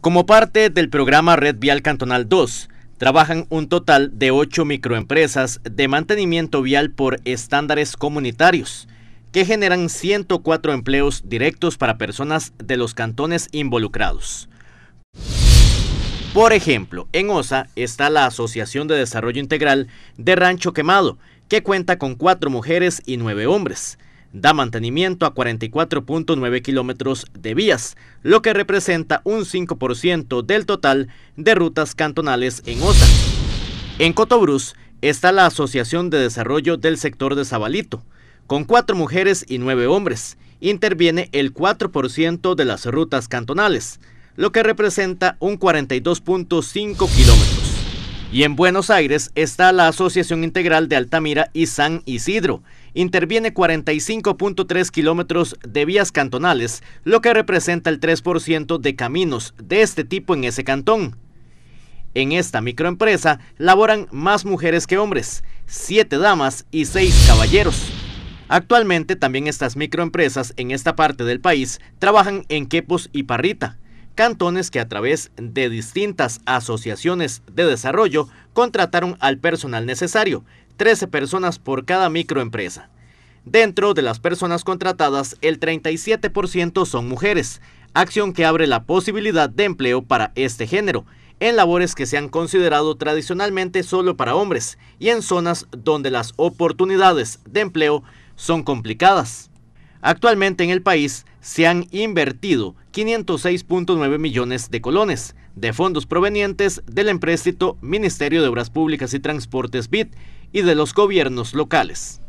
Como parte del programa Red Vial Cantonal 2, trabajan un total de 8 microempresas de mantenimiento vial por estándares comunitarios, que generan 104 empleos directos para personas de los cantones involucrados. Por ejemplo, en OSA está la Asociación de Desarrollo Integral de Rancho Quemado, que cuenta con 4 mujeres y 9 hombres da mantenimiento a 44.9 kilómetros de vías, lo que representa un 5% del total de rutas cantonales en OSA. En Cotobruz está la Asociación de Desarrollo del Sector de Zabalito, con cuatro mujeres y nueve hombres. Interviene el 4% de las rutas cantonales, lo que representa un 42.5 kilómetros. Y en Buenos Aires está la Asociación Integral de Altamira y San Isidro. Interviene 45.3 kilómetros de vías cantonales, lo que representa el 3% de caminos de este tipo en ese cantón. En esta microempresa laboran más mujeres que hombres, 7 damas y 6 caballeros. Actualmente también estas microempresas en esta parte del país trabajan en quepos y parrita cantones que a través de distintas asociaciones de desarrollo contrataron al personal necesario, 13 personas por cada microempresa. Dentro de las personas contratadas, el 37% son mujeres, acción que abre la posibilidad de empleo para este género, en labores que se han considerado tradicionalmente solo para hombres y en zonas donde las oportunidades de empleo son complicadas. Actualmente en el país se han invertido 506.9 millones de colones de fondos provenientes del empréstito Ministerio de Obras Públicas y Transportes BID y de los gobiernos locales.